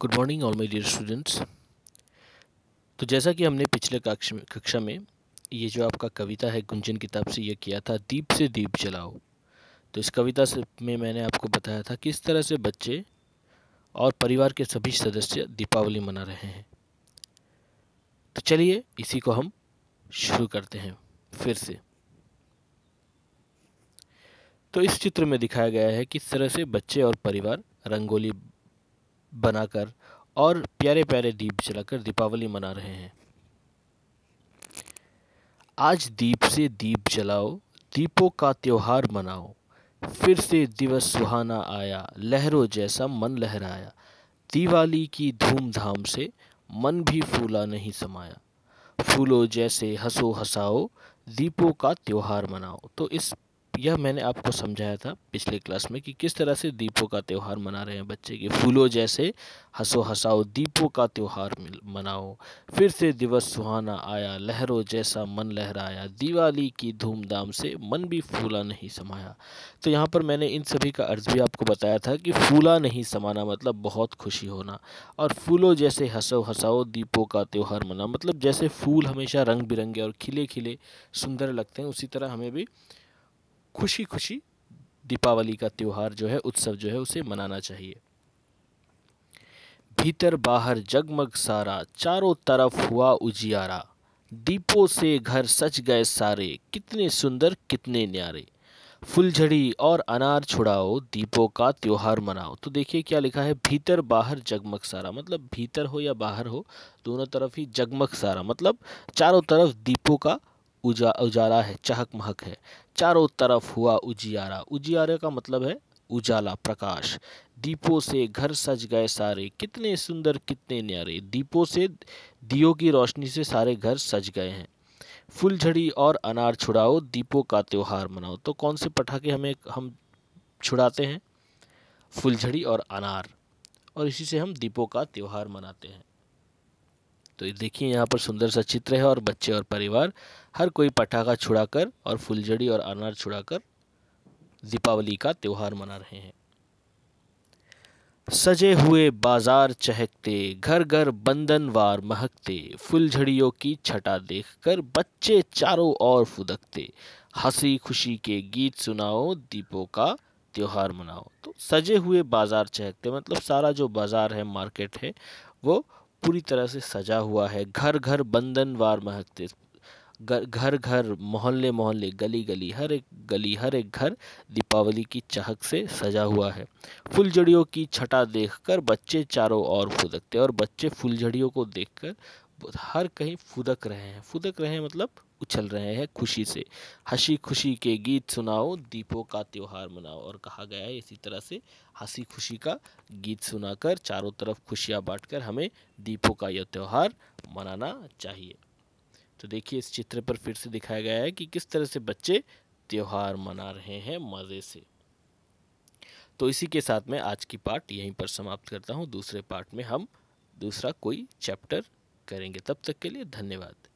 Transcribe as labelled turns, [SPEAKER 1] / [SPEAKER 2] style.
[SPEAKER 1] good morning all my dear students तो जैसा कि हमने पिछले कक्षा में ये जो आपका कविता है गुंजन किताब से ये किया था दीप से दीप जलाओ तो इस कविता से में मैंने आपको बताया था किस तरह से बच्चे और परिवार के सभी सदस्य दीपावली मना रहे हैं तो चलिए इसी को हम शुरू करते हैं फिर से तो इस चित्र में दिखाया गया है किस तरह से बच्चे और परिवार रंगोली बनाकर और प्यारे प्यारे दीप जलाकर दीपावली मना रहे हैं आज दीप से दीप जलाओ दीपों का त्यौहार मनाओ फिर से दिवस सुहाना आया लहरों जैसा मन लहराया दिवाली की धूमधाम से मन भी फूला नहीं समाया फूलो जैसे हंसो हंसाओ दीपों का त्यौहार मनाओ तो इस यह मैंने आपको समझाया था पिछले क्लास में कि किस तरह से दीपों का त्यौहार मना रहे हैं बच्चे के फूलों जैसे हंसो हंसाओ दीपों का त्यौहार मनाओ फिर से दिवस सुहाना आया लहरों जैसा मन लहराया दिवाली की धूमधाम से मन भी फूला नहीं समाया तो यहाँ पर मैंने इन सभी का अर्ज भी आपको बताया था कि फूला नहीं समाना मतलब बहुत खुशी होना और फूलों जैसे हंसो हंसाओ दीपों का त्यौहार मना मतलब जैसे फूल हमेशा रंग बिरंगे और खिले खिले सुंदर लगते हैं उसी तरह हमें भी खुशी खुशी दीपावली का त्यौहार जो है उत्सव जो है उसे मनाना चाहिए भीतर बाहर जगमग सारा चारों तरफ हुआ उजियारा दीपों से घर सज गए सारे कितने सुंदर कितने न्यारे फुलझड़ी और अनार छुड़ाओ दीपों का त्यौहार मनाओ तो देखिए क्या लिखा है भीतर बाहर जगमग सारा मतलब भीतर हो या बाहर हो दोनों तरफ ही जगमग सारा मतलब चारों तरफ दीपों का उजा उजाला है चहक महक है चारों तरफ हुआ उजियारा उजियारे का मतलब है उजाला प्रकाश दीपों से घर सज गए सारे कितने सुंदर कितने न्यारे दीपों से दियो की रोशनी से सारे घर सज गए हैं फुलझड़ी और अनार छुड़ाओ दीपों का त्यौहार मनाओ तो कौन से पटाखे हमें हम छुड़ाते हैं फुलझड़ी और अनार और इसी से हम दीपों का त्यौहार मनाते हैं तो देखिए यहाँ पर सुंदर सा चित्र है और बच्चे और परिवार हर कोई पटाखा छुड़ाकर और फुलझड़ी और अनार छुड़ाकर दीपावली का त्यौहार मना रहे हैं सजे हुए बाजार चहकते घर घर बंधनवार महकते फुलझड़ियों की छटा देखकर बच्चे चारों ओर फुदकते हंसी खुशी के गीत सुनाओ दीपों का त्यौहार मनाओ तो सजे हुए बाजार चहकते मतलब सारा जो बाजार है मार्केट है वो पूरी तरह से सजा हुआ है घर घर बंधन वार महकते घर घर मोहल्ले मोहल्ले गली गली हर एक गली हर एक घर दीपावली की चहक से सजा हुआ है फुलझड़ियों की छटा देखकर बच्चे चारों ओर फुदकते और बच्चे फुलझड़ियों को देखकर हर कहीं फुदक रहे हैं फुदक रहे हैं मतलब उछल रहे हैं खुशी से हंसी खुशी के गीत सुनाओ दीपों का त्यौहार मनाओ और कहा गया है इसी तरह से हंसी खुशी का गीत सुनाकर चारों तरफ खुशियाँ बांटकर हमें दीपों का यह त्यौहार मनाना चाहिए तो देखिए इस चित्र पर फिर से दिखाया गया है कि किस तरह से बच्चे त्यौहार मना रहे हैं मज़े से तो इसी के साथ मैं आज की पार्ट यहीं पर समाप्त करता हूँ दूसरे पार्ट में हम दूसरा कोई चैप्टर करेंगे तब तक के लिए धन्यवाद